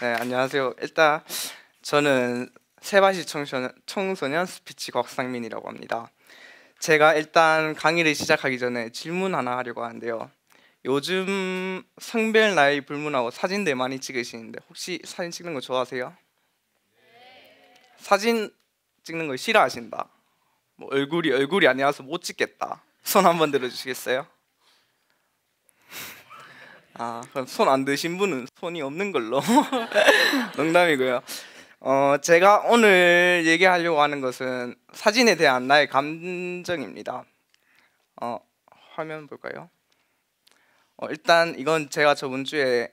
네, 안녕하세요. 일단 저는 세바시 청소년, 청소년 스피치 곽상민이라고 합니다. 제가 일단 강의를 시작하기 전에 질문 하나 하려고 하는데요. 요즘 성별 나이 불문하고 사진들 많이 네 찍으시는데 혹시 사진 찍는 거 좋아하세요? 사진 찍는 거 싫어하신다. 뭐 얼굴이 얼굴이 아니라서 못 찍겠다. 손 한번 들어주시겠어요? 아손안 드신 분은 손이 없는 걸로 농담이고요. 어 제가 오늘 얘기하려고 하는 것은 사진에 대한 나의 감정입니다. 어 화면 볼까요? 어, 일단 이건 제가 저번 주에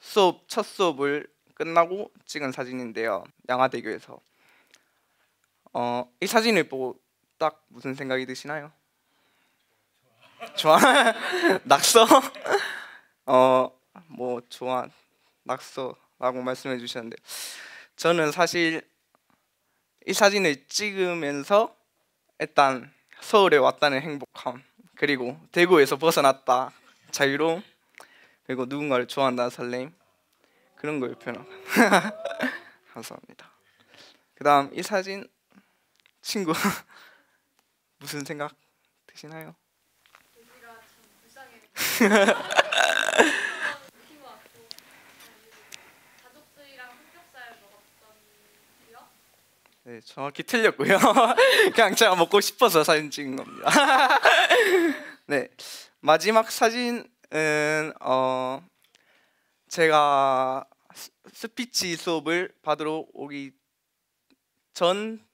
수업 첫 수업을 끝나고 찍은 사진인데요. 양화대교에서 어, 이 사진을 보고 딱 무슨 생각이 드시나요? 좋아 낙서 어뭐 조한 낙서라고 말씀해 주셨는데 저는 사실 이 사진을 찍으면서 일단 서울에 왔다는 행복함 그리고 대구에서 벗어났다 자유로움 그리고 누군가를 좋아한다는 설레임 그런 거 표현한 감사합니다 그다음 이 사진 친구 무슨 생각 드시나요? 그 네, 정확히 틀렸고요. 그냥 제가 먹고 싶어서 사진 찍은 겁니다. 네, 마지막 사진은 어 제가 스피치 수업을 받으러 오기 전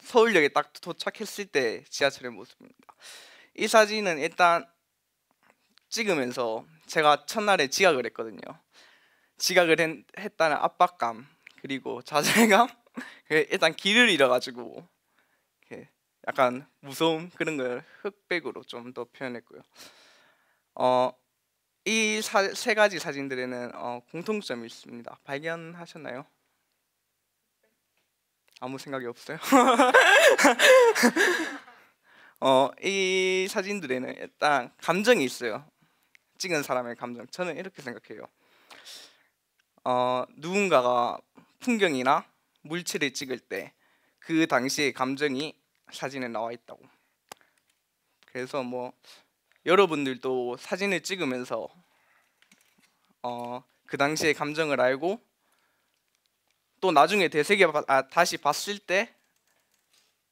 서울역에 딱 도착했을 때 지하철의 모습입니다. 이 사진은 일단 찍으면서 제가 첫날에 지각을 했거든요. 지각을 했, 했다는 압박감 그리고 자괴감 그 일단 길을 잃어가지고 약간 무서움 그런 걸 흑백으로 좀 더 표현했고요. 어, 이세 가지 사진들에는 어, 공통점이 있습니다. 발견하셨나요? 아무 생각이 없어요. 어, 이 사진들에는 일단 감정이 있어요. 찍은 사람의 감정. 저는 이렇게 생각해요. 어, 누군가가 풍경이나 물체를 찍을 때 그 당시의 감정이 사진에 나와 있다고. 그래서 뭐 여러분들도 사진을 찍으면서 어, 그 당시의 감정을 알고 또 나중에 되새겨 아, 다시 봤을 때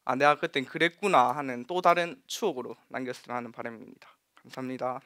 아, 내가 그땐 그랬구나 하는 또 다른 추억으로 남겼으면 하는 바람입니다. 감사합니다.